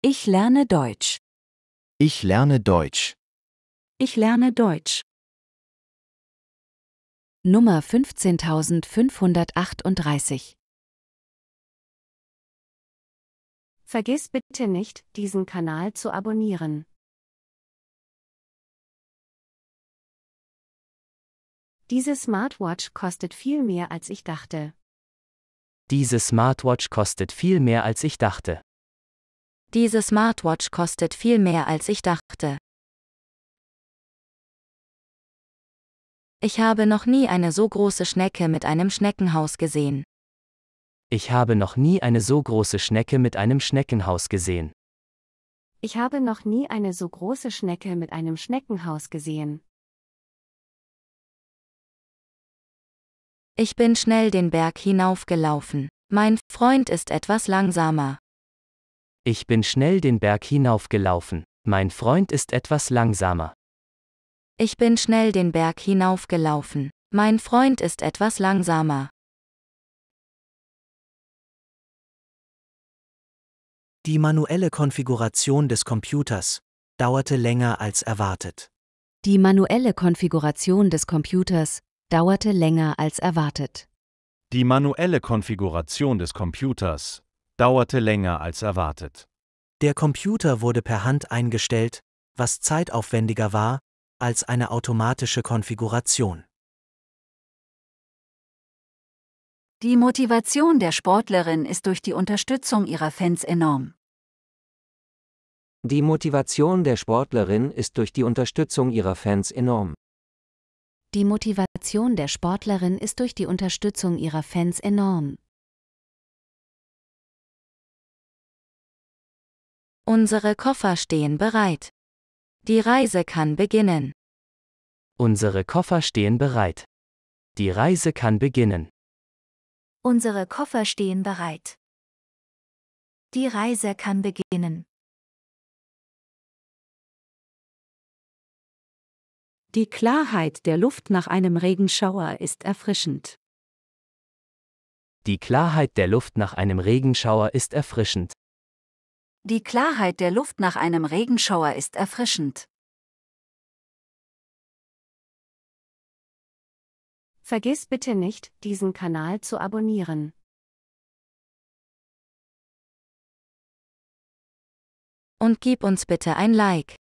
Ich lerne Deutsch. Ich lerne Deutsch. Ich lerne Deutsch. Nummer 15538 Vergiss bitte nicht, diesen Kanal zu abonnieren. Diese Smartwatch kostet viel mehr als ich dachte. Diese Smartwatch kostet viel mehr als ich dachte. Diese Smartwatch kostet viel mehr als ich dachte. Ich habe noch nie eine so große Schnecke mit einem Schneckenhaus gesehen. Ich habe noch nie eine so große Schnecke mit einem Schneckenhaus gesehen. Ich habe noch nie eine so große Schnecke mit einem Schneckenhaus gesehen. Ich bin schnell den Berg hinaufgelaufen. Mein Freund ist etwas langsamer. Ich bin schnell den Berg hinaufgelaufen, mein Freund ist etwas langsamer. Ich bin schnell den Berg hinaufgelaufen, mein Freund ist etwas langsamer. Die manuelle Konfiguration des Computers dauerte länger als erwartet. Die manuelle Konfiguration des Computers dauerte länger als erwartet. Die manuelle Konfiguration des Computers dauerte länger als erwartet. Der Computer wurde per Hand eingestellt, was zeitaufwendiger war als eine automatische Konfiguration. Die Motivation der Sportlerin ist durch die Unterstützung ihrer Fans enorm. Die Motivation der Sportlerin ist durch die Unterstützung ihrer Fans enorm. Die Motivation der Sportlerin ist durch die Unterstützung ihrer Fans enorm. Unsere Koffer stehen bereit. Die Reise kann beginnen. Unsere Koffer stehen bereit. Die Reise kann beginnen. Unsere Koffer stehen bereit. Die Reise kann beginnen. Die Klarheit der Luft nach einem Regenschauer ist erfrischend. Die Klarheit der Luft nach einem Regenschauer ist erfrischend. Die Klarheit der Luft nach einem Regenschauer ist erfrischend. Vergiss bitte nicht, diesen Kanal zu abonnieren. Und gib uns bitte ein Like.